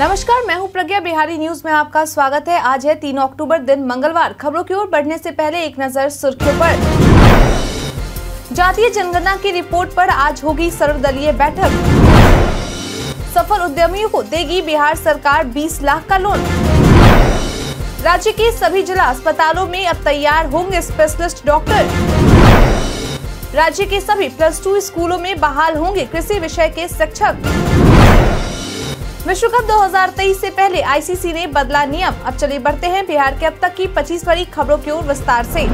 नमस्कार मैं हूं प्रज्ञा बिहारी न्यूज में आपका स्वागत है आज है तीन अक्टूबर दिन मंगलवार खबरों की ओर बढ़ने से पहले एक नजर सुर्खियों पर जातीय जनगणना की रिपोर्ट पर आज होगी सर्वदलीय बैठक सफल उद्यमियों को देगी बिहार सरकार 20 लाख का लोन राज्य के सभी जिला अस्पतालों में अब तैयार होंगे स्पेशलिस्ट डॉक्टर राज्य के सभी प्लस टू स्कूलों में बहाल होंगे कृषि विषय के शिक्षक विश्व कप 2023 से पहले आईसीसी ने बदला नियम अब चले बढ़ते हैं बिहार के अब तक की पच्चीस बड़ी खबरों की ओर विस्तार से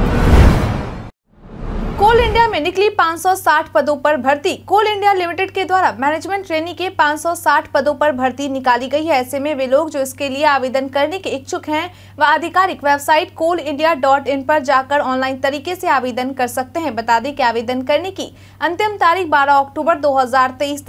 कोल इंडिया में निकली 560 पदों पर भर्ती कोल इंडिया लिमिटेड के द्वारा मैनेजमेंट ट्रेनी के 560 पदों पर भर्ती निकाली गई है ऐसे में वे लोग जो इसके लिए आवेदन करने के इच्छुक हैं वह आधिकारिक website Coal India dot in पर जाकर ऑनलाइन तरीके से आवेदन कर सकते हैं बता दें कि आवेदन करने की अंतिम तारीख बारह अक्टूबर दो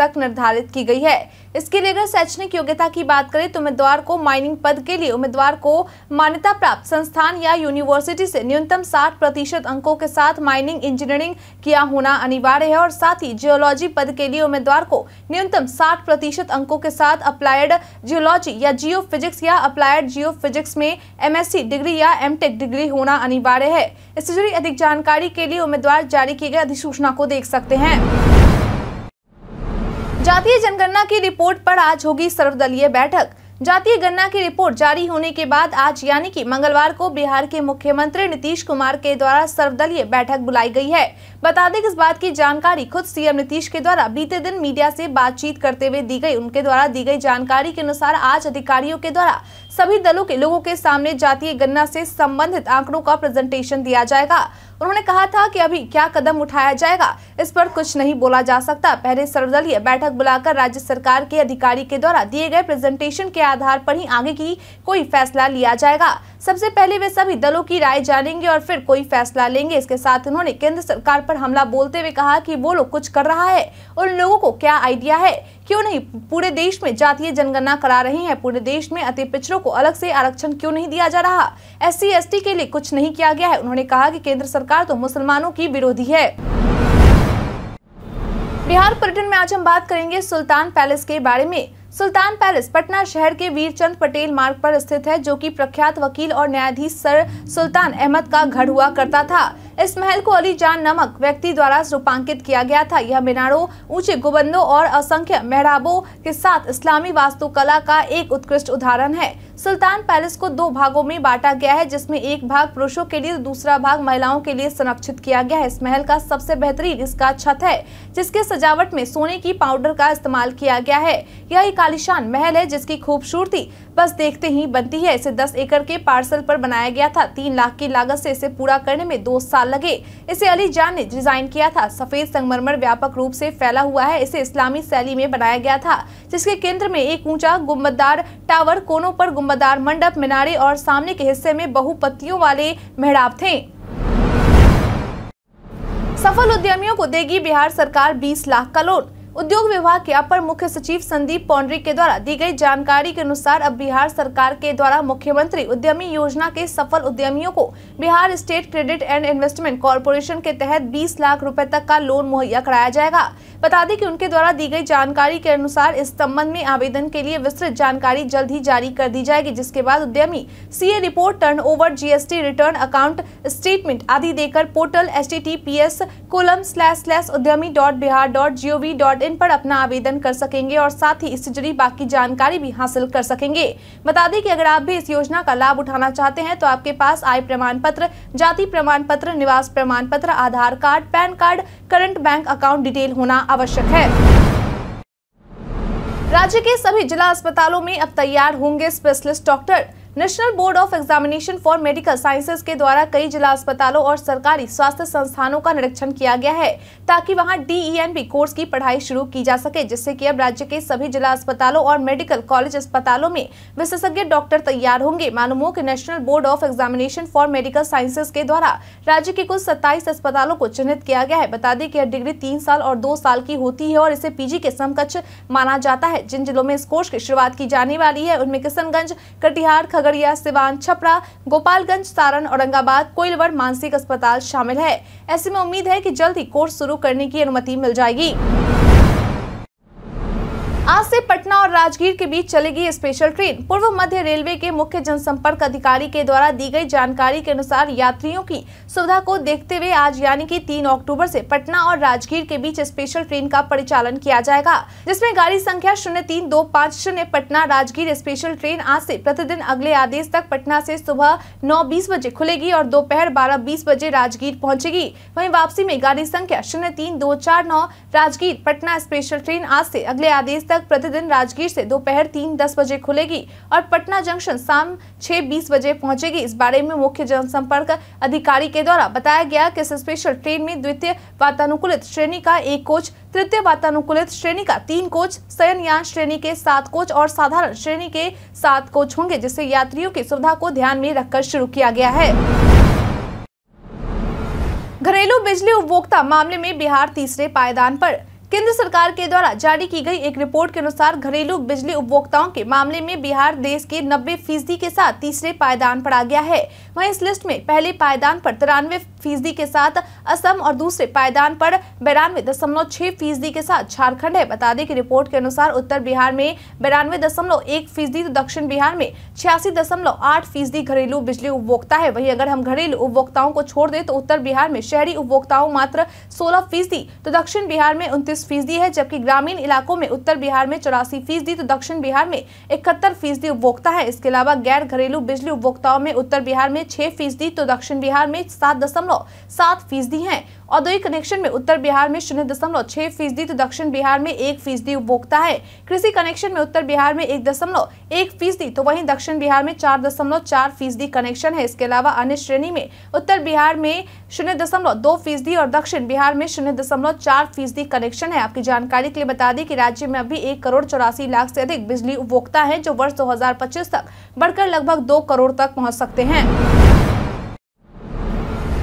तक निर्धारित की गई है इसके लिए अगर शैक्षणिक योग्यता की बात करें तो उम्मीदवार को माइनिंग पद के लिए उम्मीदवार को मान्यता प्राप्त संस्थान या यूनिवर्सिटी से न्यूनतम साठ प्रतिशत अंकों के साथ माइनिंग इंजीनियरिंग किया होना अनिवार्य है और साथ ही जियोलॉजी पद के लिए उम्मीदवार को न्यूनतम साठ प्रतिशत अंकों के साथ अप्लाइड जियोलॉजी या जियो फिजिक्स या अप्लाइड जियो फिजिक्स में एम डिग्री या एम डिग्री होना अनिवार्य है इससे जुड़ी अधिक जानकारी के लिए उम्मीदवार जारी किए गए अधिसूचना को देख सकते हैं जातीय जनगणना की रिपोर्ट पर आज होगी सर्वदलीय बैठक जातीय गणना की रिपोर्ट जारी होने के बाद आज यानी कि मंगलवार को बिहार के मुख्यमंत्री नीतीश कुमार के द्वारा सर्वदलीय बैठक बुलाई गई है बता दें कि इस बात की जानकारी खुद सीएम नीतीश के द्वारा बीते दिन मीडिया से बातचीत करते हुए दी गई उनके द्वारा दी गई जानकारी के अनुसार आज अधिकारियों के द्वारा सभी दलों के लोगों के सामने जातीय गणना से संबंधित आंकड़ों का प्रेजेंटेशन दिया जाएगा उन्होंने कहा था कि अभी क्या कदम उठाया जाएगा इस पर कुछ नहीं बोला जा सकता पहले सर्वदलीय बैठक बुलाकर राज्य सरकार के अधिकारी के द्वारा दिए गए प्रेजेंटेशन के आधार पर ही आगे की कोई फैसला लिया जाएगा सबसे पहले वे सभी दलों की राय जानेंगे और फिर कोई फैसला लेंगे इसके साथ उन्होंने केंद्र सरकार पर हमला बोलते हुए कहा कि वो लोग कुछ कर रहा है उन लोगों को क्या आइडिया है क्यों नहीं पूरे देश में जातीय जनगणना करा रहे हैं पूरे देश में अति पिछड़ों को अलग से आरक्षण क्यों नहीं दिया जा रहा एस सी के लिए कुछ नहीं किया गया है उन्होंने कहा की केंद्र सरकार तो मुसलमानों की विरोधी है बिहार पर्यटन में आज हम बात करेंगे सुल्तान पैलेस के बारे में सुल्तान पैलेस पटना शहर के वीरचंद पटेल मार्ग पर स्थित है जो कि प्रख्यात वकील और न्यायाधीश सर सुल्तान अहमद का घर हुआ करता था इस महल को अली जान नमक व्यक्ति द्वारा रूपांकित किया गया था यह मीनारों ऊंचे गुबंदों और असंख्य मेहराबों के साथ इस्लामी वास्तुकला का एक उत्कृष्ट उदाहरण है सुल्तान पैलेस को दो भागों में बांटा गया है जिसमें एक भाग पुरुषों के लिए दूसरा भाग महिलाओं के लिए संरक्षित किया गया है इस महल का सबसे बेहतरीन इसका छत है जिसके सजावट में सोने की पाउडर का इस्तेमाल किया गया है यह एक आलिशान महल है जिसकी खूबसूरती बस देखते ही बनती है इसे दस एकड़ के पार्सल पर बनाया गया था तीन लाख की लागत से इसे पूरा करने में दो साल साल लगे इसे अली जान ने डिजाइन किया था सफेद संगमरमर व्यापक रूप से फैला हुआ है इसे इस्लामी शैली में बनाया गया था जिसके केंद्र में एक ऊंचा गुम्बदार टावर कोनों पर गुम्बदार मंडप मीनारे और सामने के हिस्से में बहुपत्तियों वाले मेहराब थे सफल उद्यमियों को देगी बिहार सरकार 20 लाख का लोन उद्योग विभाग के अपर मुख्य सचिव संदीप पौंड्री के द्वारा दी गई जानकारी के अनुसार अब बिहार सरकार के द्वारा मुख्यमंत्री उद्यमी योजना के सफल उद्यमियों को Bihar State Credit and Investment Corporation के तहत 20 लाख रुपए तक का लोन मुहैया कराया जाएगा बता दें कि उनके द्वारा दी गई जानकारी के अनुसार इस संबंध में आवेदन के लिए विस्तृत जानकारी जल्द ही जारी कर दी जाएगी जिसके बाद उद्यमी C report turnover return account statement आदि देकर portal S T P S colon slash slash Udyami dot Bihar dot G O V dot in पर अपना आवेदन कर सकेंगे और साथ ही इससे जुड़ी बाकी जानकारी भी हासिल कर सकेंगे बता दें कि अगर आप भी इस योजना का लाभ उठाना चाहते हैं तो आपके पास आय प्रमाण पत्र जाति प्रमाण पत्र निवास प्रमाण पत्र Aadhaar card PAN card current bank account detail होना आवश्यक है राज्य के सभी जिला अस्पतालों में अब तैयार होंगे specialist doctor National Board of Examination for Medical Sciences के द्वारा कई जिला अस्पतालों और सरकारी स्वास्थ्य संस्थानों का निरीक्षण किया गया है ताकि वहां डीईएनबी e कोर्स की पढ़ाई शुरू की जा सके जिससे कि अब राज्य के सभी जिला अस्पतालों और मेडिकल कॉलेज अस्पतालों में विशेषज्ञ डॉक्टर तैयार होंगे मालूम की National Board of Examination for Medical Sciences के द्वारा राज्य के कुल सत्ताईस अस्पतालों को चिन्हित किया गया है बता दें कि यह डिग्री तीन साल और दो साल की होती है और इसे पीजी के समकक्ष माना जाता है जिन जिलों में इस कोर्स की शुरुआत की जाने वाली है उनमें किशनगंज कटिहार खगड़ खगड़िया सिवान छपरा गोपालगंज सारण औरंगाबाद कोइलवर मानसिक अस्पताल शामिल है ऐसे में उम्मीद है कि जल्द ही कोर्स शुरू करने की अनुमति मिल जाएगी आज से पटना और राजगीर के बीच चलेगी स्पेशल ट्रेन पूर्व मध्य रेलवे के मुख्य जनसंपर्क अधिकारी के द्वारा दी गई जानकारी के अनुसार यात्रियों की सुविधा को देखते हुए आज यानी कि 3 अक्टूबर से पटना और राजगीर के बीच स्पेशल ट्रेन का परिचालन किया जाएगा जिसमें गाड़ी संख्या शून्य तीन दो पाँच शून्य पटना राजगीर स्पेशल ट्रेन आज ऐसी प्रतिदिन अगले आदेश तक पटना ऐसी सुबह नौ बीस बजे खुलेगी और दोपहर बारह बीस बजे राजगीर पहुँचेगी वही वापसी में गाड़ी संख्या शून्य तीन दो चार नौ राजगीर पटना स्पेशल ट्रेन आज ऐसी अगले आदेश तक प्रतिदिन राजगीर से दोपहर तीन दस बजे खुलेगी और पटना जंक्शन शाम छह बीस बजे पहुंचेगी इस बारे में मुख्य जनसंपर्क अधिकारी के द्वारा बताया गया कि इस स्पेशल ट्रेन में द्वितीय वातानुकूलित श्रेणी का एक कोच तृतीय वातानुकूलित श्रेणी का तीन कोच शयनयान श्रेणी के सात कोच और साधारण श्रेणी के सात कोच होंगे जिससे यात्रियों की सुविधा को ध्यान में रखकर शुरू किया गया है घरेलू बिजली उपभोक्ता मामले में बिहार तीसरे पायदान पर केंद्र सरकार के द्वारा जारी की गई एक रिपोर्ट के अनुसार घरेलू बिजली उपभोक्ताओं के मामले में बिहार देश के 90 फीसदी के साथ तीसरे पायदान पर आ गया है वहीं इस लिस्ट में पहले पायदान पर तिरानवे फीसदी के साथ असम और दूसरे पायदान पर बिरानवे दशमलव छह फीसदी के साथ झारखंड है बता दें कि रिपोर्ट के अनुसार उत्तर बिहार में बिरानवे दशमलव एक फीसदी तो दक्षिण बिहार में छियासी दशमलव आठ फीसदी घरेलू बिजली उपभोक्ता है वहीं अगर हम घरेलू उपभोक्ताओं को छोड़ दें तो उत्तर बिहार में शहरी उपभोक्ताओं मात्र सोलह फीसदी तो दक्षिण बिहार में उन्तीस पच्चीस फीसदी है जबकि ग्रामीण इलाकों में उत्तर बिहार में चौरासी फीसदी तो दक्षिण बिहार में इकहत्तर फीसदी उपभोक्ता है इसके अलावा गैर घरेलू बिजली उपभोक्ताओं में उत्तर बिहार में छह फीसदी तो दक्षिण बिहार में सात दशमलव सात फीसदी है औद्योगिक कनेक्शन में उत्तर बिहार में शून्य दशमलव छह फीसदी तो दक्षिण बिहार में एक फीसदी उपभोक्ता है कृषि कनेक्शन में उत्तर बिहार में एक दशमलव एक फीसदी तो वहीं दक्षिण बिहार में चार दशमलव चार फीसदी कनेक्शन है इसके अलावा अन्य श्रेणी में उत्तर बिहार में शून्य दशमलव दो फीसदी और दक्षिण बिहार में शून्य दशमलव चार फीसदी कनेक्शन है आपकी जानकारी के लिए बता दें कि राज्य में अभी एक करोड़ चौरासी लाख से अधिक बिजली उपभोक्ता है जो वर्ष पच्चीस तक बढ़कर लगभग दो करोड़ तक पहुँच सकते हैं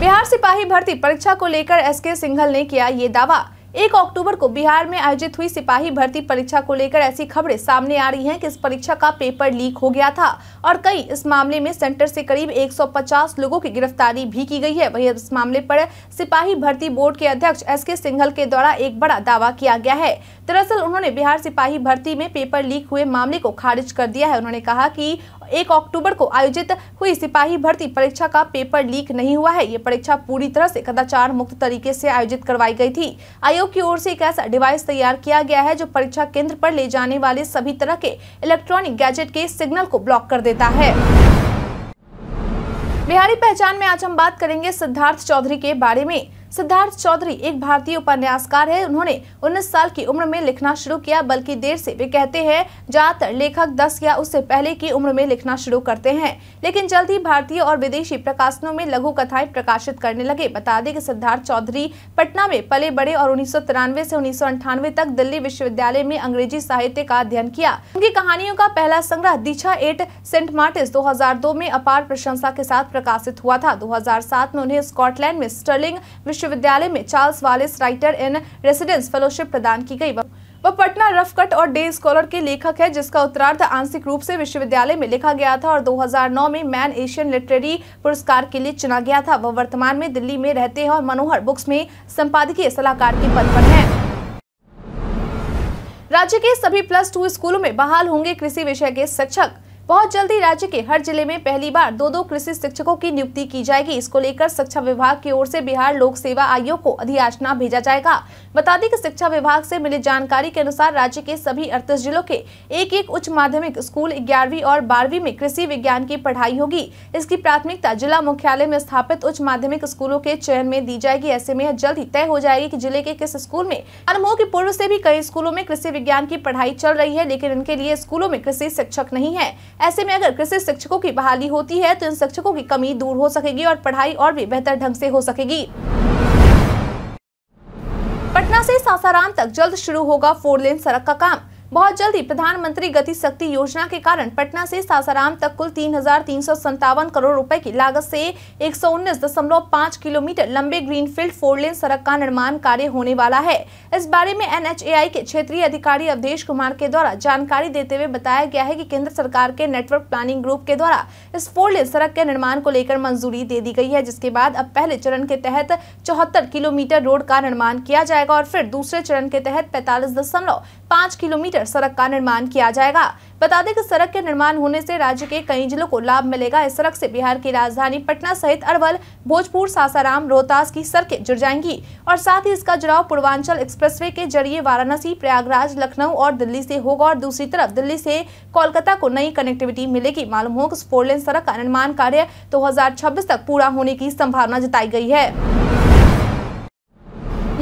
बिहार सिपाही भर्ती परीक्षा को लेकर एस के सिंघल ने किया ये दावा एक अक्टूबर को बिहार में आयोजित हुई सिपाही भर्ती परीक्षा को लेकर ऐसी खबरें सामने आ रही हैं कि इस परीक्षा का पेपर लीक हो गया था और कई इस मामले में सेंटर से करीब 150 लोगों की गिरफ्तारी भी की गई है वहीं इस मामले पर सिपाही भर्ती बोर्ड के अध्यक्ष एस के सिंघल के द्वारा एक बड़ा दावा किया गया है दरअसल उन्होंने बिहार सिपाही भर्ती में पेपर लीक हुए मामले को खारिज कर दिया है उन्होंने कहा की एक अक्टूबर को आयोजित हुई सिपाही भर्ती परीक्षा का पेपर लीक नहीं हुआ है ये परीक्षा पूरी तरह से कदाचार मुक्त तरीके से आयोजित करवाई गई थी आयोग की ओर से एक ऐसा डिवाइस तैयार किया गया है जो परीक्षा केंद्र पर ले जाने वाले सभी तरह के इलेक्ट्रॉनिक गैजेट के सिग्नल को ब्लॉक कर देता है बिहारी पहचान में आज हम बात करेंगे सिद्धार्थ चौधरी के बारे में सिद्धार्थ चौधरी एक भारतीय उपन्यासकार है उन्होंने उन्नीस साल की उम्र में लिखना शुरू किया बल्कि देर से वे कहते हैं ज्यादातर लेखक 10 या उससे पहले की उम्र में लिखना शुरू करते हैं लेकिन जल्द ही भारतीय और विदेशी प्रकाशनों में लघु कथाएं प्रकाशित करने लगे बता दें कि सिद्धार्थ चौधरी पटना में पले बड़े और उन्नीस से उन्नीस तक दिल्ली विश्वविद्यालय में अंग्रेजी साहित्य का अध्ययन किया उनकी कहानियों का पहला संग्रह दीक्षा एट सेंट मार्टिस दो में अपार प्रशंसा के साथ प्रकाशित हुआ था दो में उन्हें स्कॉटलैंड में स्टर्लिंग विश्व विश्वविद्यालय में Charles Wallis writer in residence fellowship प्रदान की गई वह पटना रफकट और डे स्कॉलर के लेखक है जिसका उत्तरार्थ आंशिक रूप से विश्वविद्यालय में लिखा गया था और 2009 में मैन एशियन लिटरेरी पुरस्कार के लिए चुना गया था वह वर्तमान में दिल्ली में रहते हैं और मनोहर बुक्स में संपादकीय सलाहकार के पद पर हैं राज्य के सभी प्लस टू स्कूलों में बहाल होंगे कृषि विषय के शिक्षक बहुत जल्दी राज्य के हर जिले में पहली बार दो दो कृषि शिक्षकों की नियुक्ति की जाएगी इसको लेकर शिक्षा विभाग की ओर से बिहार लोक सेवा आयोग को अधियाचना भेजा जाएगा बता दें कि शिक्षा विभाग से मिली जानकारी के अनुसार राज्य के सभी अड़तीस जिलों के एक एक उच्च माध्यमिक स्कूल ग्यारहवीं और बारहवीं में कृषि विज्ञान की पढ़ाई होगी इसकी प्राथमिकता जिला मुख्यालय में स्थापित उच्च माध्यमिक स्कूलों के चयन में दी जाएगी ऐसे में जल्द ही तय हो जाएगी की जिले के किस स्कूल में अनुभव की पूर्व ऐसी भी कई स्कूलों में कृषि विज्ञान की पढ़ाई चल रही है लेकिन इनके लिए स्कूलों में कृषि शिक्षक नहीं है ऐसे में अगर कृषि शिक्षकों की बहाली होती है तो इन शिक्षकों की कमी दूर हो सकेगी और पढ़ाई और भी बेहतर ढंग से हो सकेगी पटना से सासाराम तक जल्द शुरू होगा फोर लेन सड़क का काम बहुत जल्द ही प्रधानमंत्री गति शक्ति योजना के कारण पटना से सासाराम तक कुल तीन करोड़ रुपए की लागत से एक किलोमीटर लंबे ग्रीनफील्ड फोर लेन सड़क का निर्माण कार्य होने वाला है इस बारे में एन के क्षेत्रीय अधिकारी अवधेश कुमार के द्वारा जानकारी देते हुए बताया गया है की केंद्र सरकार के नेटवर्क प्लानिंग ग्रुप के द्वारा इस फोर लेन सड़क के निर्माण को लेकर मंजूरी दे दी गई है जिसके बाद अब पहले चरण के तहत चौहत्तर किलोमीटर रोड का निर्माण किया जाएगा और फिर दूसरे चरण के तहत पैतालीस किलोमीटर कर सड़क का निर्माण किया जाएगा बता दें कि सड़क के निर्माण होने से राज्य के कई जिलों को लाभ मिलेगा इस सड़क से बिहार की राजधानी पटना सहित अरवल भोजपुर सासाराम रोहतास की सड़कें जुड़ जाएंगी और साथ ही इसका जुड़ाव पूर्वांचल एक्सप्रेसवे के जरिए वाराणसी प्रयागराज लखनऊ और दिल्ली से होगा और दूसरी तरफ दिल्ली से कोलकाता को नई कनेक्टिविटी मिलेगी मालूम हो फोरलेन सड़क का निर्माण कार्य दो तक पूरा होने की संभावना जताई गई है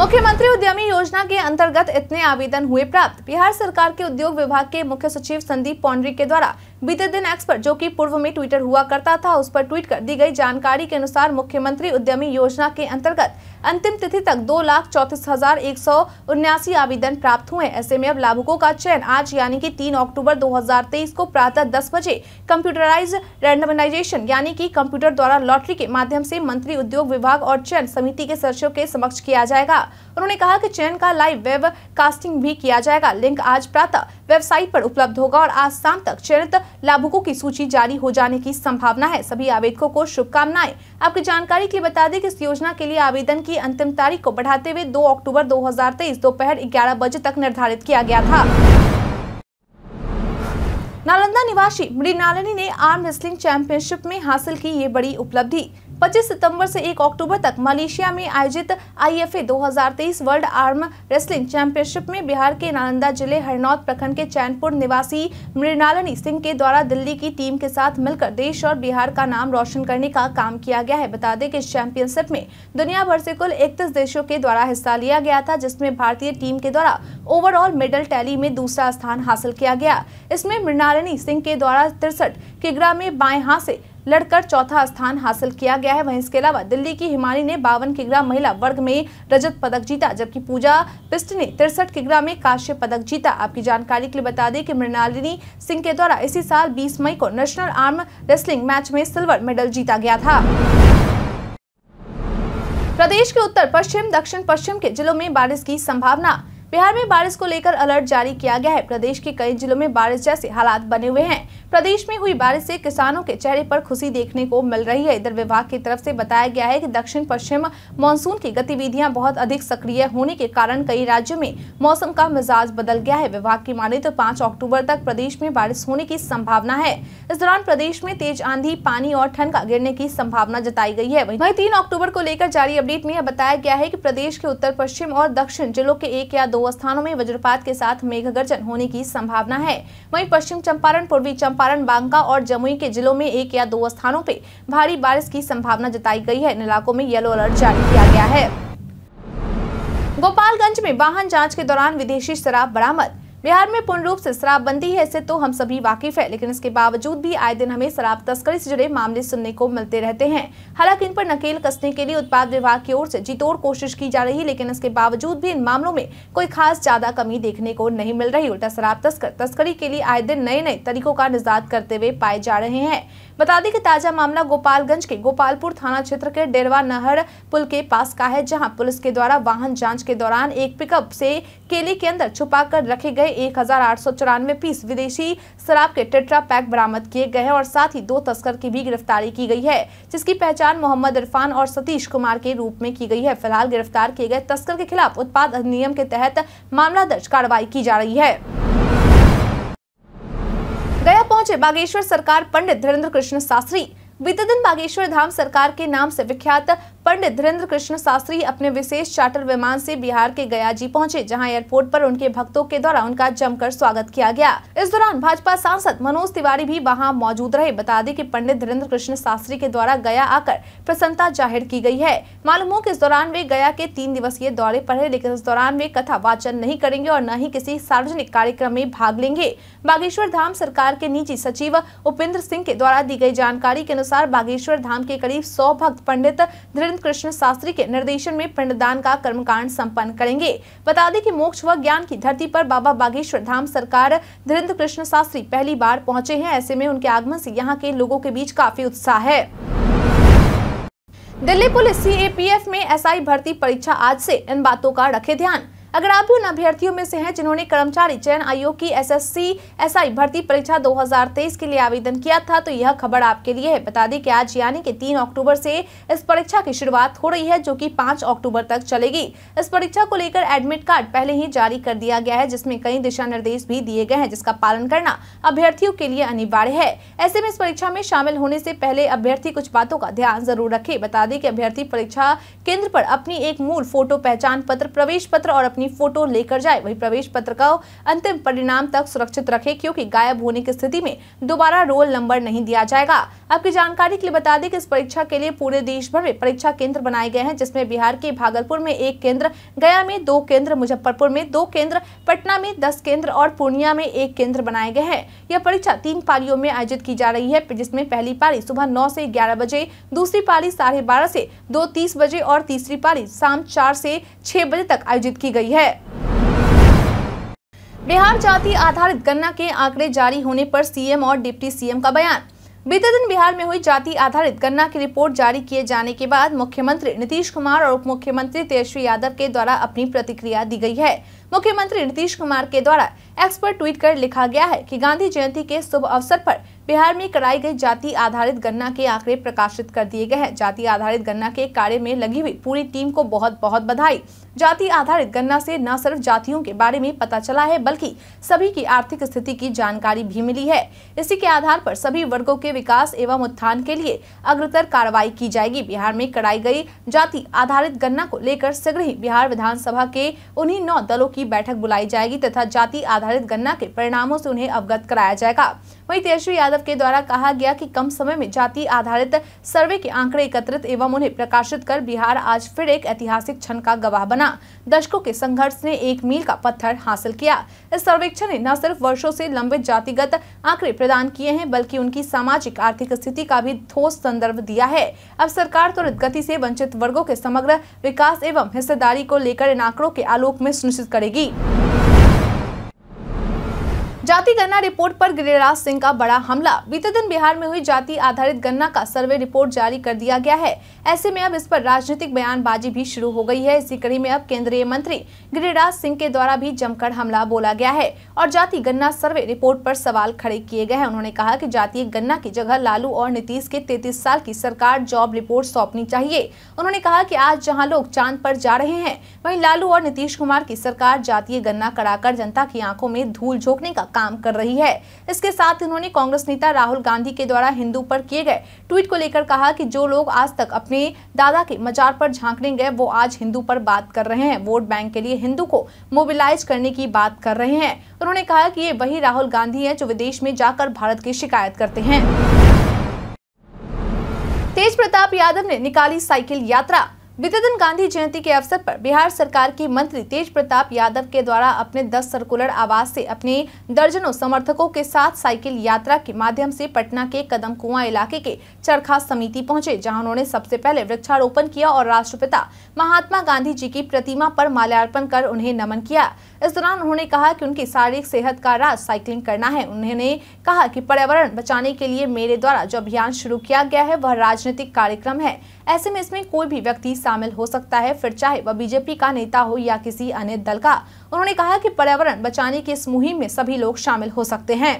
मुख्यमंत्री उद्यमी योजना के अंतर्गत इतने आवेदन हुए प्राप्त बिहार सरकार के उद्योग विभाग के मुख्य सचिव संदीप पौंड्री के द्वारा बीते दिन एक्स पर जो कि पूर्व में ट्विटर हुआ करता था उस पर ट्वीट कर दी गई जानकारी के अनुसार मुख्यमंत्री उद्यमी योजना के अंतर्गत अंतिम तिथि तक दो लाख चौंतीस हजार एक सौ उन्यासी आवेदन प्राप्त हुए ऐसे में अब लाभुकों का चयन आज यानी कि 3 अक्टूबर 2023 को प्रातः दस बजे कंप्यूटराइज रैंडमाइजेशन यानी कि कंप्यूटर द्वारा लॉटरी के माध्यम से मंत्री उद्योग विभाग और चयन समिति के सदस्यों के समक्ष किया जाएगा उन्होंने कहा की चयन का लाइव वेब कास्टिंग भी किया जाएगा लिंक आज प्रातः वेबसाइट पर उपलब्ध होगा और आज शाम तक चयनित लाभुकों की सूची जारी हो जाने की संभावना है सभी आवेदकों को शुभकामनाएं आपकी जानकारी के लिए बता दें कि इस योजना के लिए आवेदन की अंतिम तारीख को बढ़ाते हुए 2 अक्टूबर 2023 दोपहर ग्यारह बजे तक निर्धारित किया गया था नालंदा निवासी मृणालिनी ने आर्म रेसलिंग चैंपियनशिप में हासिल की ये बड़ी उपलब्धि 25 सितंबर से 1 अक्टूबर तक मलेशिया में आयोजित IFA 2023 world arm wrestling championship में बिहार के नालंदा जिले हरनौत प्रखंड के चैनपुर निवासी मृणालिनी सिंह के द्वारा दिल्ली की टीम के साथ मिलकर देश और बिहार का नाम रोशन करने का काम किया गया है बता दें कि इस चैंपियनशिप में दुनिया भर से कुल इकतीस देशों के द्वारा हिस्सा लिया गया था जिसमें भारतीय टीम के द्वारा ओवरऑल मेडल टैली में दूसरा स्थान हासिल किया गया इसमें मृणालिनी सिंह के द्वारा तिरसठ किगरा में बाएं हाथ से लड़कर चौथा स्थान हासिल किया गया है वहीं इसके अलावा दिल्ली की हिमानी ने बावन किग्रा महिला वर्ग में रजत पदक जीता जबकि पूजा पिस्ट ने तिरसठ किग्रा में काश्य पदक जीता आपकी जानकारी के लिए बता दें कि मृणालिनी सिंह के द्वारा इसी साल बीस मई को नेशनल आर्म रेसलिंग मैच में सिल्वर मेडल जीता गया था प्रदेश के उत्तर पश्चिम दक्षिण पश्चिम के जिलों में बारिश की संभावना बिहार में बारिश को लेकर अलर्ट जारी किया गया है प्रदेश के कई जिलों में बारिश जैसे हालात बने हुए हैं प्रदेश में हुई बारिश से किसानों के चेहरे पर खुशी देखने को मिल रही है इधर विभाग की तरफ से बताया गया है कि दक्षिण पश्चिम मानसून की गतिविधियां बहुत अधिक सक्रिय होने के कारण कई राज्यों में मौसम का मिजाज बदल गया है विभाग की माने तो पाँच अक्टूबर तक प्रदेश में बारिश होने की संभावना है इस दौरान प्रदेश में तेज आंधी पानी और ठंड का गिरने की संभावना जताई गई है वही तीन अक्टूबर को लेकर जारी अपडेट में यह बताया गया है की प्रदेश के उत्तर पश्चिम और दक्षिण जिलों के एक या दो स्थानों में वज्रपात के साथ मेघगर्जन होने की संभावना है वहीं पश्चिम चंपारण पूर्वी चंपारण बांका और जमुई के जिलों में एक या दो स्थानों पर भारी बारिश की संभावना जताई गई है इन इलाकों में येलो अलर्ट जारी किया गया है गोपालगंज में वाहन जाँच के दौरान विदेशी शराब बरामद बिहार में पूर्ण रूप से शराबबंदी है इससे तो हम सभी वाकिफ है लेकिन इसके बावजूद भी आए दिन हमें शराब तस्करी से जुड़े मामले सुनने को मिलते रहते हैं हालांकि इन पर नकेल कसने के लिए उत्पाद विभाग की ओर से जीतोड़ कोशिश की जा रही है लेकिन इसके बावजूद भी इन मामलों में कोई खास ज्यादा कमी देखने को नहीं मिल रही उल्टा शराब तस्कर तस्करी के लिए आए दिन नए नए तरीकों का निजात करते हुए पाए जा रहे हैं बता दें कि ताजा मामला गोपालगंज के गोपालपुर थाना क्षेत्र के डेरवा नहर पुल के पास का है जहां पुलिस के द्वारा वाहन जांच के दौरान एक पिकअप से केले के अंदर छुपा कर रखे गए एक पीस विदेशी शराब के टेट्रा पैक बरामद किए गए हैं और साथ ही दो तस्कर की भी गिरफ्तारी की गई है जिसकी पहचान मोहम्मद इरफान और सतीश कुमार के रूप में की गई है फिलहाल गिरफ्तार किए गए तस्कर के खिलाफ उत्पाद अधिनियम के तहत मामला दर्ज कार्रवाई की जा रही है पहुंचे बागेश्वर सरकार पंडित धीरेन्द्र कृष्ण शास्त्री बीते दिन बागेश्वर धाम सरकार के नाम से विख्यात पंडित धीरेन्द्र कृष्ण शास्त्री अपने विशेष चार्टर विमान से बिहार के गया जी पहुँचे जहाँ एयरपोर्ट पर उनके भक्तों के द्वारा उनका जमकर स्वागत किया गया इस दौरान भाजपा सांसद मनोज तिवारी भी वहाँ मौजूद रहे बता दें कि पंडित धीरेन्द्र कृष्ण शास्त्री के द्वारा गया आकर प्रसन्नता जाहिर की गयी है मालूम हो कि इस दौरान वे गया के तीन दिवसीय दौरे पर है लेकिन इस दौरान वे कथा वाचन नहीं करेंगे और न ही किसी सार्वजनिक कार्यक्रम में भाग लेंगे बागेश्वर धाम सरकार के निजी सचिव उपेंद्र सिंह के द्वारा दी गयी जानकारी के अनुसार बागेश्वर धाम के करीब सौ भक्त पंडित धीरेन्द्र अरविंद कृष्ण शास्त्री के निर्देशन में पिंडदान का कर्मकांड संपन्न करेंगे बता दें कि मोक्ष व ज्ञान की धरती पर बाबा बागेश्वर धाम सरकार धीरेन्द्र कृष्ण शास्त्री पहली बार पहुंचे हैं ऐसे में उनके आगमन से यहाँ के लोगों के बीच काफी उत्साह है दिल्ली पुलिस सी में एसआई भर्ती परीक्षा आज से इन बातों का रखे ध्यान अगर आप भी उन अभ्यर्थियों में से हैं जिन्होंने कर्मचारी चयन आयोग की एसएससी एसआई भर्ती परीक्षा 2023 के लिए आवेदन किया था तो यह खबर आपके लिए है बता दें कि आज यानी कि 3 अक्टूबर से इस परीक्षा की शुरुआत हो रही है जो कि 5 अक्टूबर तक चलेगी इस परीक्षा को लेकर एडमिट कार्ड पहले ही जारी कर दिया गया है जिसमे कई दिशा निर्देश भी दिए गए हैं जिसका पालन करना अभ्यर्थियों के लिए अनिवार्य है ऐसे में इस परीक्षा में शामिल होने से पहले अभ्यर्थी कुछ बातों का ध्यान जरूर रखे बता दें कि अभ्यर्थी परीक्षा केंद्र पर अपनी एक मूल फोटो पहचान पत्र प्रवेश पत्र और अपनी अपनी फोटो लेकर जाए वही प्रवेश पत्र का अंतिम परिणाम तक सुरक्षित रखे क्योंकि गायब होने की स्थिति में दोबारा रोल नंबर नहीं दिया जाएगा आपकी जानकारी के लिए बता दें कि इस परीक्षा के लिए पूरे देश भर में परीक्षा केंद्र बनाए गए हैं जिसमें बिहार के भागलपुर में एक केंद्र गया में दो केंद्र मुजफ्फरपुर में दो केंद्र पटना में दस केंद्र और पूर्णिया में एक केंद्र बनाए गए हैं यह परीक्षा तीन पालियों में आयोजित की जा रही है जिसमें पहली पारी सुबह नौ से ग्यारह बजे दूसरी पारी साढ़े बारह से दो तीस बजे और तीसरी पारी शाम चार से छह बजे तक आयोजित की गई रही है बिहार जाति आधारित गन्ना के आंकड़े जारी होने पर सीएम और डिप्टी सीएम का बयान बीते दिन बिहार में हुई जाति आधारित गन्ना की रिपोर्ट जारी किए जाने के बाद मुख्यमंत्री नीतीश कुमार और उप मुख्यमंत्री तेजस्वी यादव के द्वारा अपनी प्रतिक्रिया दी गई है मुख्यमंत्री नीतीश कुमार के द्वारा एक्सपर्ट ट्वीट कर लिखा गया है कि गांधी जयंती के शुभ अवसर पर बिहार में कराई गई जाति आधारित गन्ना के आंकड़े प्रकाशित कर दिए गए हैं जाति आधारित गन्ना के कार्य में लगी हुई पूरी टीम को बहुत बहुत बधाई जाति आधारित गणना से न सिर्फ जातियों के बारे में पता चला है बल्कि सभी की आर्थिक स्थिति की जानकारी भी मिली है इसी के आधार पर सभी वर्गों के विकास एवं उत्थान के लिए अग्रतर कार्रवाई की जाएगी बिहार में कराई गई जाति आधारित गणना को लेकर शीघ्र ही बिहार विधानसभा के उन्हीं नौ दलों की बैठक बुलाई जाएगी तथा जाति आधारित गणना के परिणामों से उन्हें अवगत कराया जाएगा वही तेजस्वी यादव के द्वारा कहा गया की कम समय में जाति आधारित सर्वे के आंकड़े एकत्रित एवं उन्हें प्रकाशित कर बिहार आज फिर एक ऐतिहासिक क्षण का गवाह बना बना दशकों के संघर्ष ने एक मील का पत्थर हासिल किया इस सर्वेक्षण ने न सिर्फ वर्षों से लंबित जातिगत आंकड़े प्रदान किए हैं बल्कि उनकी सामाजिक आर्थिक स्थिति का भी ठोस संदर्भ दिया है अब सरकार त्वरित गति से वंचित वर्गों के समग्र विकास एवं हिस्सेदारी को लेकर इन आंकड़ों के आलोक में सुनिश्चित करेगी जाति गन्ना रिपोर्ट पर गिरिराज सिंह का बड़ा हमला बीते दिन बिहार में हुई जाति आधारित गन्ना का सर्वे रिपोर्ट जारी कर दिया गया है ऐसे में अब इस पर राजनीतिक बयानबाजी भी शुरू हो गई है इसी कड़ी में अब केंद्रीय मंत्री गिरिराज सिंह के द्वारा भी जमकर हमला बोला गया है और जाति गन्ना सर्वे रिपोर्ट आरोप सवाल खड़े किए गए हैं उन्होंने कहा की जातीय गन्ना की जगह लालू और नीतीश के तैतीस साल की सरकार जॉब रिपोर्ट सौंपनी चाहिए उन्होंने कहा की आज जहाँ लोग चांद आरोप जा रहे हैं वही लालू और नीतीश कुमार की सरकार जातीय गन्ना कराकर जनता की आंखों में धूल झोंकने का काम काम कर रही है इसके साथ उन्होंने कांग्रेस नेता राहुल गांधी के द्वारा हिंदू पर किए गए ट्वीट को लेकर कहा कि जो लोग आज तक अपने दादा के मजार पर झांकने गए वो आज हिंदू पर बात कर रहे हैं वोट बैंक के लिए हिंदू को मोबिलाइज करने की बात कर रहे हैं उन्होंने कहा की ये वही राहुल गांधी है जो विदेश में जाकर भारत की शिकायत करते हैं तेज प्रताप यादव ने निकाली साइकिल यात्रा बीते दिन गांधी जयंती के अवसर पर बिहार सरकार की मंत्री तेज प्रताप यादव के द्वारा अपने 10 सर्कुलर आवास से अपने दर्जनों समर्थकों के साथ साइकिल यात्रा के माध्यम से पटना के कदम कुआ इलाके के चरखा समिति पहुंचे जहां उन्होंने सबसे पहले वृक्षारोपण किया और राष्ट्रपिता महात्मा गांधी जी की प्रतिमा पर माल्यार्पण कर उन्हें नमन किया इस दौरान उन्होंने कहा की उनकी शारीरिक सेहत का राज साइकिलिंग करना है उन्होंने कहा की पर्यावरण बचाने के लिए मेरे द्वारा जो अभियान शुरू किया गया है वह राजनीतिक कार्यक्रम है ऐसे में इसमें कोई भी व्यक्ति शामिल हो सकता है फिर चाहे वह बीजेपी का नेता हो या किसी अन्य दल का उन्होंने कहा कि पर्यावरण बचाने की इस मुहिम में सभी लोग शामिल हो सकते हैं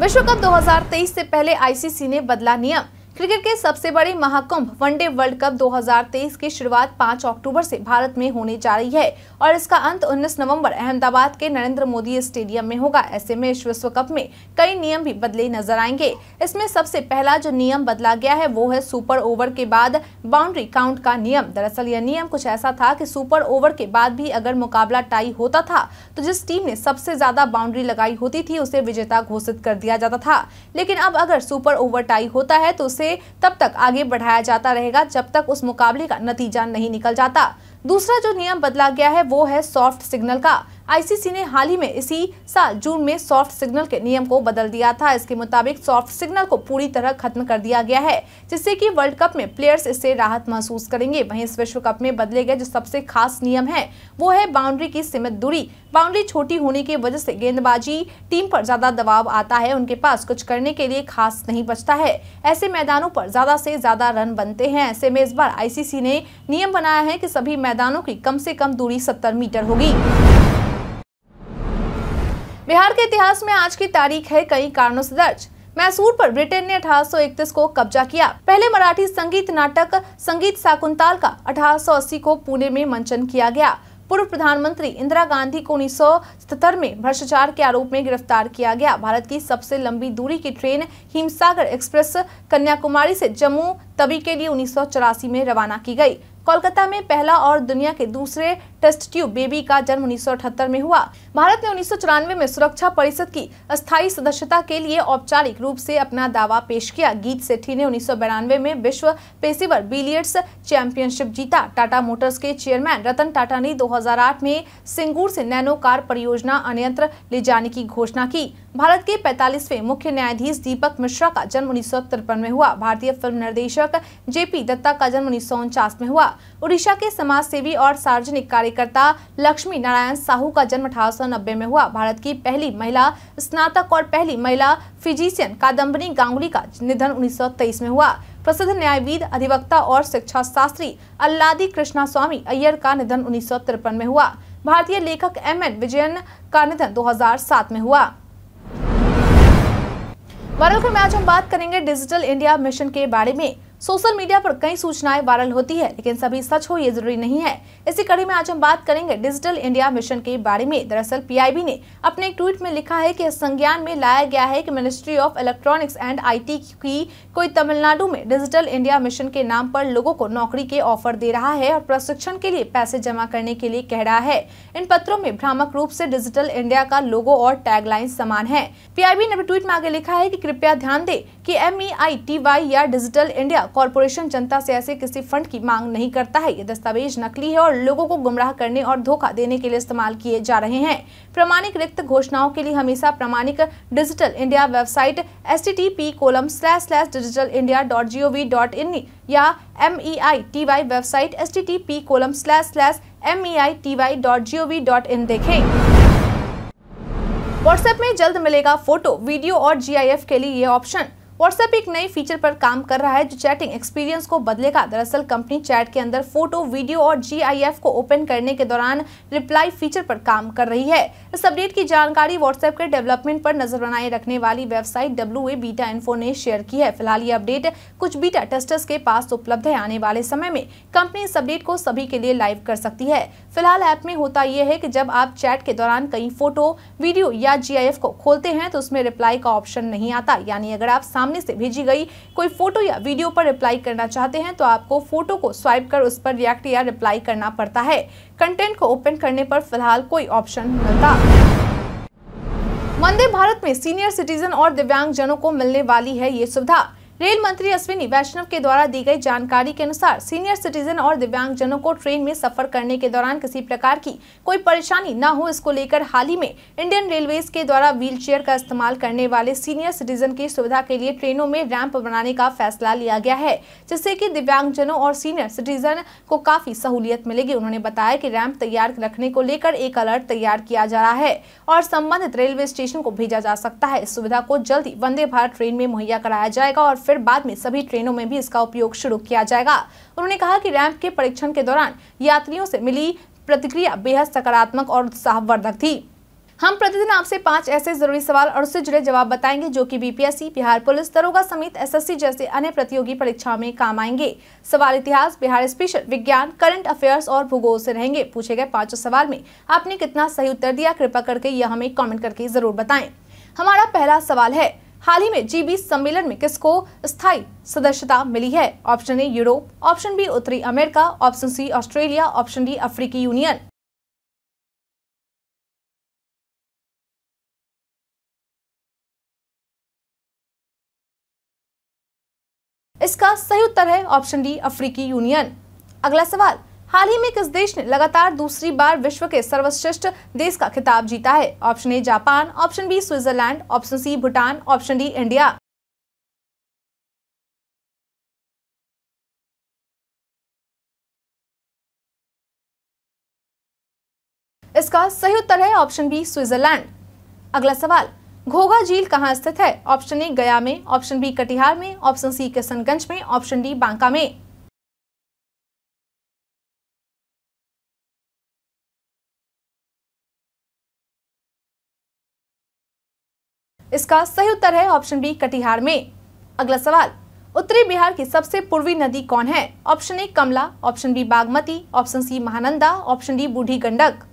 विश्व कप दो से पहले आईसीसी ने बदला नियम क्रिकेट के सबसे बड़े महाकुंभ वनडे वर्ल्ड कप 2023 की शुरुआत 5 अक्टूबर से भारत में होने जा रही है और इसका अंत 19 नवंबर अहमदाबाद के नरेंद्र मोदी स्टेडियम में होगा ऐसे में इस विश्व कप में कई नियम भी बदले नजर आएंगे इसमें सबसे पहला जो नियम बदला गया है वो है सुपर ओवर के बाद बाउंड्री काउंट का नियम दरअसल यह नियम कुछ ऐसा था की सुपर ओवर के बाद भी अगर मुकाबला टाई होता था तो जिस टीम ने सबसे ज्यादा बाउंड्री लगाई होती थी उसे विजेता घोषित कर दिया जाता था लेकिन अब अगर सुपर ओवर टाई होता है तो उसे उसे तब तक आगे बढ़ाया जाता रहेगा जब तक उस मुकाबले का नतीजा नहीं निकल जाता दूसरा जो नियम बदला गया है वो है सॉफ्ट सिग्नल का आईसीसी ने हाल ही में इसी साल जून में सॉफ्ट सिग्नल के नियम को बदल दिया था इसके मुताबिक सॉफ्ट सिग्नल को पूरी तरह खत्म कर दिया गया है जिससे कि वर्ल्ड कप में प्लेयर्स इससे राहत महसूस करेंगे वहीं इस विश्व कप में बदले गए जो सबसे खास नियम है वो है बाउंड्री की सीमित दूरी बाउंड्री छोटी होने की वजह से गेंदबाजी टीम पर ज्यादा दबाव आता है उनके पास कुछ करने के लिए खास नहीं बचता है ऐसे मैदानों पर ज्यादा से ज्यादा रन बनते हैं ऐसे में इस बार आईसीसी ने नियम बनाया है की सभी मैदानों की कम से कम दूरी 70 मीटर होगी बिहार के इतिहास में आज की तारीख है कई कारणों से दर्ज मैसूर पर ब्रिटेन ने 1831 को कब्जा किया पहले मराठी संगीत नाटक संगीत साकुंताल का 1880 को पुणे में मंचन किया गया पूर्व प्रधानमंत्री इंदिरा गांधी को उन्नीस में भ्रष्टाचार के आरोप में गिरफ्तार किया गया भारत की सबसे लंबी दूरी की ट्रेन हिमसागर एक्सप्रेस कन्याकुमारी से जम्मू तवी के लिए उन्नीस में रवाना की गई कोलकाता में पहला और दुनिया के दूसरे टेस्ट ट्यूब बेबी का जन्म उन्नीस में हुआ भारत ने उन्नीस में सुरक्षा परिषद की अस्थायी सदस्यता के लिए औपचारिक रूप से अपना दावा पेश किया गीत सेठी ने उन्नीस में विश्व पेशेवर बिलियर्ड्स चैंपियनशिप जीता टाटा मोटर्स के चेयरमैन रतन टाटा ने 2008 में सिंगूर से नैनो कार परियोजना अन्यंत्र ले जाने की घोषणा की भारत के पैतालीसवे मुख्य न्यायाधीश दीपक मिश्रा का जन्म उन्नीस में हुआ भारतीय फिल्म निर्देशक जेपी दत्ता का जन्म उन्नीस में हुआ उड़ीसा के समाज सेवी और सार्वजनिक कार्य कार्यकर्ता लक्ष्मी नारायण साहू का जन्म अठारह में हुआ भारत की पहली महिला स्नातक और पहली महिला फिजिशियन कादम्बनी गांगुली का निधन 1923 में हुआ प्रसिद्ध न्यायविद अधिवक्ता और शिक्षा शास्त्री अल्लादी कृष्णा स्वामी अय्यर का निधन उन्नीस में हुआ भारतीय लेखक एम एन विजयन का निधन दो में हुआ वायरल में आज हम बात करेंगे डिजिटल इंडिया मिशन के बारे में सोशल मीडिया पर कई सूचनाएं वायरल होती है लेकिन सभी सच हो ये जरूरी नहीं है इसी कड़ी में आज हम बात करेंगे डिजिटल इंडिया मिशन के बारे में दरअसल पीआईबी ने अपने एक ट्वीट में लिखा है कि संज्ञान में लाया गया है कि ministry of electronics and IT की कोई तमिलनाडु में डिजिटल इंडिया मिशन के नाम पर लोगों को नौकरी के ऑफर दे रहा है और प्रशिक्षण के लिए पैसे जमा करने के लिए कह रहा है इन पत्रों में भ्रामक रूप से डिजिटल इंडिया का लोगो और टैगलाइन समान है पी ने ट्वीट में आगे लिखा है की कृपया ध्यान दे की एम या डिजिटल इंडिया कॉरपोरेशन जनता से ऐसे किसी फंड की मांग नहीं करता है ये दस्तावेज नकली है और लोगों को गुमराह करने और धोखा देने के लिए इस्तेमाल किए जा रहे हैं प्रमाणिक रिक्त घोषणाओं के लिए हमेशा प्रमाणिक digital India website S T T P colon slash slash digital India dot G O V dot in या M E I T Y website S T T P colon slash slash M E I T Y dot G O V dot in देखें WhatsApp में जल्द मिलेगा photo video और जी I F के लिए ये option WhatsApp एक नई फीचर पर काम कर रहा है जो चैटिंग एक्सपीरियंस को बदलेगा दरअसल कंपनी चैट के अंदर फोटो वीडियो और जीआईएफ को ओपन करने के दौरान रिप्लाई फीचर पर काम कर रही है इस अपडेट की जानकारी व्हाट्सएप के डेवलपमेंट पर नजर बनाए रखने वाली वेबसाइट डब्ल्यू बीटा इन्फो ने शेयर की है फिलहाल ये अपडेट कुछ बीटा टेस्टर्स के पास उपलब्ध है आने वाले समय में कंपनी इस अपडेट को सभी के लिए लाइव कर सकती है फिलहाल ऐप में होता यह है कि जब आप चैट के दौरान कई फोटो वीडियो या जीआईएफ को खोलते हैं तो उसमें रिप्लाई का ऑप्शन नहीं आता यानी अगर आप सामने सामने से भेजी गई कोई फोटो या वीडियो पर रिप्लाई करना चाहते हैं तो आपको फोटो को स्वाइप कर उस पर रिएक्ट या रिप्लाई करना पड़ता है कंटेंट को ओपन करने पर फिलहाल कोई ऑप्शन मिलता वंदे भारत में सीनियर सिटीजन और दिव्यांग जनों को मिलने वाली है ये सुविधा रेल मंत्री अश्विनी वैष्णव के द्वारा दी गई जानकारी के अनुसार सीनियर सिटीजन और दिव्यांगजनों को ट्रेन में सफर करने के दौरान किसी प्रकार की कोई परेशानी न हो इसको लेकर हाल ही में इंडियन रेलवेज के द्वारा व्हीलचेयर का इस्तेमाल करने वाले सीनियर सिटीजन की सुविधा के लिए ट्रेनों में रैंप बनाने का फैसला लिया गया है जिससे की दिव्यांगजनों और सीनियर सिटीजन को काफी सहूलियत मिलेगी उन्होंने बताया की रैंप तैयार रखने को लेकर एक अलर्ट तैयार किया जा रहा है और संबंधित रेलवे स्टेशन को भेजा जा सकता है इस सुविधा को जल्द ही वंदे भारत ट्रेन में मुहैया कराया जाएगा और फिर बाद में सभी ट्रेनों में भी इसका उपयोग शुरू किया जाएगा उन्होंने कहा कि रैंप के परीक्षण के दौरान यात्रियों से मिली प्रतिक्रिया बेहद सकारात्मक और उत्साहवर्धक थी हम प्रतिदिन आपसे पांच ऐसे जरूरी सवाल और उससे जुड़े जवाब बताएंगे जो कि बीपीएससी बिहार पुलिस दरोगा समेत एसएससी जैसे अन्य प्रतियोगी परीक्षाओं में काम आएंगे सवाल इतिहास बिहार स्पेशल विज्ञान करंट अफेयर्स और भूगोल से रहेंगे पूछे गए पांचों सवाल में आपने कितना सही उत्तर दिया कृपा करके यह हमें कॉमेंट करके जरूर बताए हमारा पहला सवाल है हाल ही में जी सम्मेलन में किसको स्थायी सदस्यता मिली है option A Europe option B उत्तरी America option C Australia option D अफ्रीकी यूनियन इसका सही उत्तर है ऑप्शन डी अफ्रीकी यूनियन अगला सवाल हाल ही में किस देश ने लगातार दूसरी बार विश्व के सर्वश्रेष्ठ देश का खिताब जीता है option A Japan option B Switzerland option C Bhutan option D India इसका सही उत्तर है ऑप्शन बी स्विट्जरलैंड अगला सवाल घोगा झील कहाँ स्थित है ऑप्शन ए गया में ऑप्शन बी कटिहार में ऑप्शन सी किशनगंज में ऑप्शन डी बांका में इसका सही उत्तर है ऑप्शन बी कटिहार में अगला सवाल उत्तरी बिहार की सबसे पूर्वी नदी कौन है option A Kamala option B Bagmati option C Mahananda option D Burhi Gandak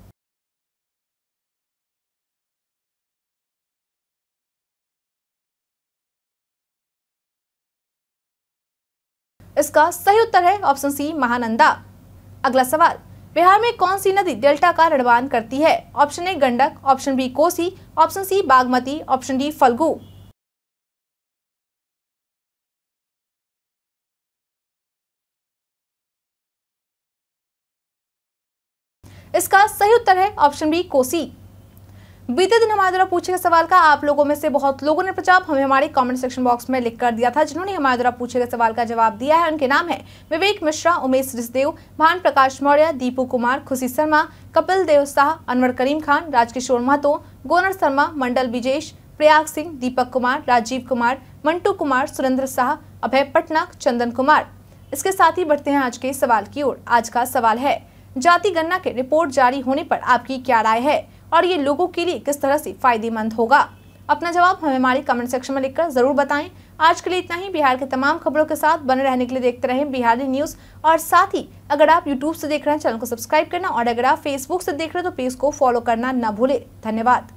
इसका सही उत्तर है ऑप्शन सी महानंदा अगला सवाल बिहार में कौन सी नदी डेल्टा का रणबान करती है option A Gandak option B Kosi option C Bagmati option D Phalgu इसका सही उत्तर है ऑप्शन बी कोसी बीते दिन हमारे द्वारा पूछे गए सवाल का आप लोगों में से बहुत लोगों ने प्रचार हमें हमारे कमेंट सेक्शन बॉक्स में लिख कर दिया था जिन्होंने हमारे द्वारा पूछे गए सवाल का जवाब दिया है उनके नाम है विवेक मिश्रा उमेश रिसदेव भान प्रकाश मौर्य दीपू कुमार खुशी शर्मा कपिल देव शाह अनवर करीम खान राजकिशोर महतो गोनर शर्मा मंडल विजेश प्रयाग सिंह दीपक कुमार राजीव कुमार मंटू कुमार सुरेंद्र शाह अभय पटनाक चंदन कुमार इसके साथ ही बढ़ते हैं आज के सवाल की ओर आज का सवाल है जाति गणना के रिपोर्ट जारी होने पर आपकी क्या राय है और ये लोगों के लिए किस तरह से फायदेमंद होगा अपना जवाब हमें हमारे कमेंट सेक्शन में लिखकर जरूर बताएं आज के लिए इतना ही बिहार के तमाम खबरों के साथ बने रहने के लिए देखते रहें बिहारी न्यूज और साथ ही अगर आप यूट्यूब से देख रहे हैं चैनल को सब्सक्राइब करना और अगर आप फेसबुक से देख रहे हैं तो पेज को फॉलो करना न भूले धन्यवाद